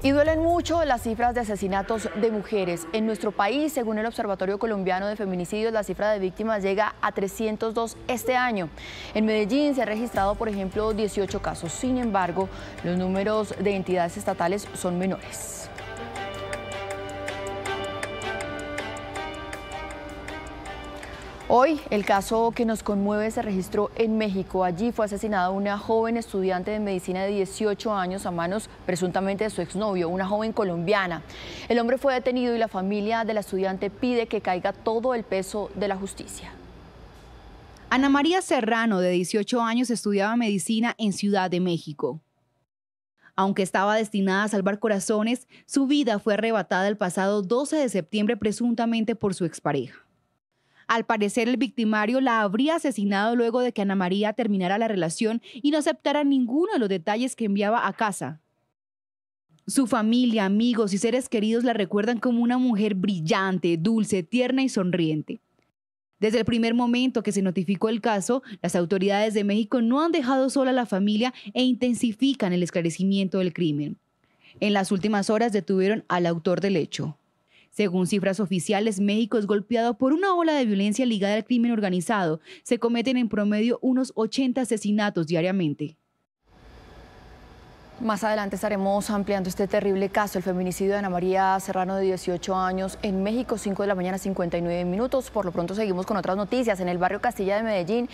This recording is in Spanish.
Y duelen mucho las cifras de asesinatos de mujeres. En nuestro país, según el Observatorio Colombiano de Feminicidios, la cifra de víctimas llega a 302 este año. En Medellín se han registrado, por ejemplo, 18 casos. Sin embargo, los números de entidades estatales son menores. Hoy el caso que nos conmueve se registró en México. Allí fue asesinada una joven estudiante de medicina de 18 años a manos presuntamente de su exnovio, una joven colombiana. El hombre fue detenido y la familia de la estudiante pide que caiga todo el peso de la justicia. Ana María Serrano, de 18 años, estudiaba medicina en Ciudad de México. Aunque estaba destinada a salvar corazones, su vida fue arrebatada el pasado 12 de septiembre presuntamente por su expareja. Al parecer, el victimario la habría asesinado luego de que Ana María terminara la relación y no aceptara ninguno de los detalles que enviaba a casa. Su familia, amigos y seres queridos la recuerdan como una mujer brillante, dulce, tierna y sonriente. Desde el primer momento que se notificó el caso, las autoridades de México no han dejado sola a la familia e intensifican el esclarecimiento del crimen. En las últimas horas detuvieron al autor del hecho. Según cifras oficiales, México es golpeado por una ola de violencia ligada al crimen organizado. Se cometen en promedio unos 80 asesinatos diariamente. Más adelante estaremos ampliando este terrible caso, el feminicidio de Ana María Serrano de 18 años en México, 5 de la mañana, 59 minutos. Por lo pronto seguimos con otras noticias. En el barrio Castilla de Medellín